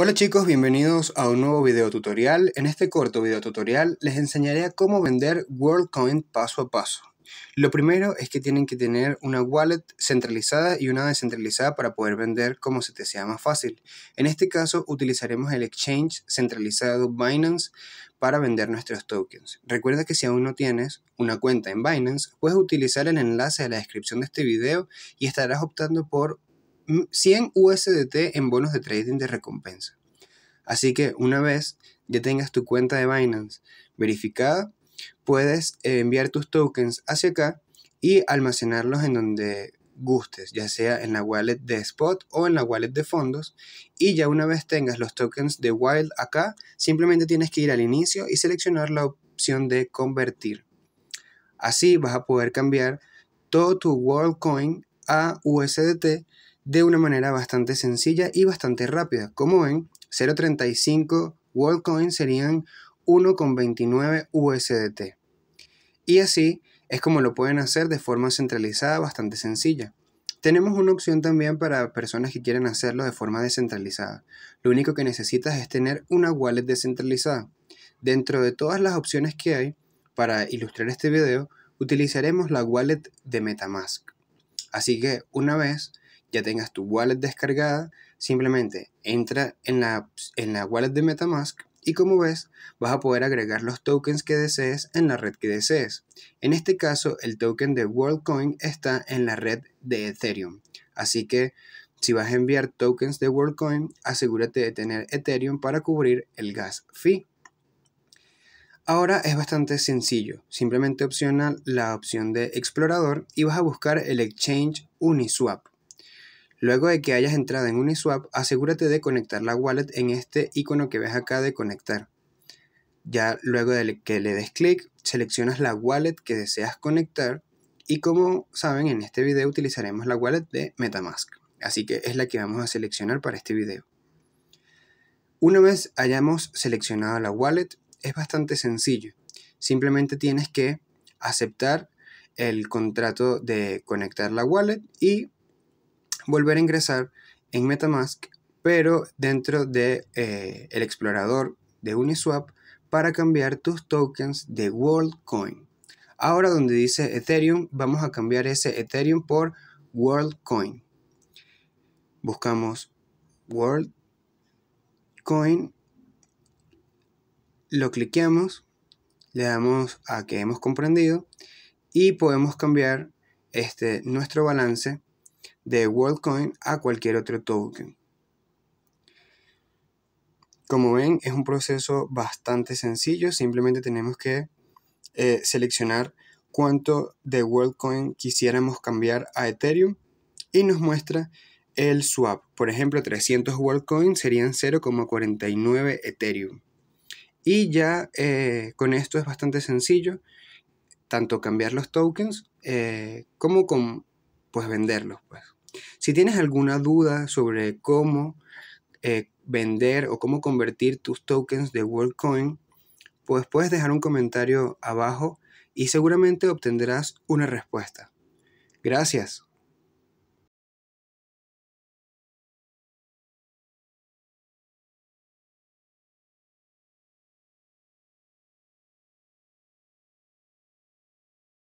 Hola chicos, bienvenidos a un nuevo video tutorial. En este corto video tutorial les enseñaré a cómo vender WorldCoin paso a paso. Lo primero es que tienen que tener una wallet centralizada y una descentralizada para poder vender como se te sea más fácil. En este caso utilizaremos el exchange centralizado Binance para vender nuestros tokens. Recuerda que si aún no tienes una cuenta en Binance, puedes utilizar el enlace de la descripción de este video y estarás optando por 100 USDT en bonos de trading de recompensa. Así que una vez ya tengas tu cuenta de Binance verificada, puedes eh, enviar tus tokens hacia acá y almacenarlos en donde gustes, ya sea en la wallet de spot o en la wallet de fondos. Y ya una vez tengas los tokens de Wild acá, simplemente tienes que ir al inicio y seleccionar la opción de convertir. Así vas a poder cambiar todo tu WorldCoin a USDT de una manera bastante sencilla y bastante rápida. Como ven, 0.35 WorldCoin serían 1,29 USDT. Y así es como lo pueden hacer de forma centralizada bastante sencilla. Tenemos una opción también para personas que quieren hacerlo de forma descentralizada. Lo único que necesitas es tener una wallet descentralizada. Dentro de todas las opciones que hay, para ilustrar este video, utilizaremos la wallet de Metamask. Así que una vez ya tengas tu wallet descargada, simplemente entra en la, en la wallet de Metamask y como ves vas a poder agregar los tokens que desees en la red que desees. En este caso el token de WorldCoin está en la red de Ethereum, así que si vas a enviar tokens de WorldCoin asegúrate de tener Ethereum para cubrir el gas fee. Ahora es bastante sencillo, simplemente opciona la opción de explorador y vas a buscar el exchange Uniswap. Luego de que hayas entrado en Uniswap, asegúrate de conectar la wallet en este icono que ves acá de conectar. Ya luego de que le des clic, seleccionas la wallet que deseas conectar y como saben en este video utilizaremos la wallet de Metamask, así que es la que vamos a seleccionar para este video. Una vez hayamos seleccionado la wallet, es bastante sencillo. Simplemente tienes que aceptar el contrato de conectar la wallet y volver a ingresar en Metamask, pero dentro de, eh, el explorador de Uniswap para cambiar tus tokens de world coin Ahora donde dice Ethereum, vamos a cambiar ese Ethereum por world coin Buscamos world coin lo cliqueamos, le damos a que hemos comprendido y podemos cambiar este, nuestro balance de WorldCoin a cualquier otro token. Como ven, es un proceso bastante sencillo, simplemente tenemos que eh, seleccionar cuánto de WorldCoin quisiéramos cambiar a Ethereum y nos muestra el swap. Por ejemplo, 300 WorldCoin serían 0,49 Ethereum. Y ya eh, con esto es bastante sencillo, tanto cambiar los tokens eh, como con pues venderlos. Pues. Si tienes alguna duda sobre cómo eh, vender o cómo convertir tus tokens de WorldCoin, pues puedes dejar un comentario abajo y seguramente obtendrás una respuesta. Gracias.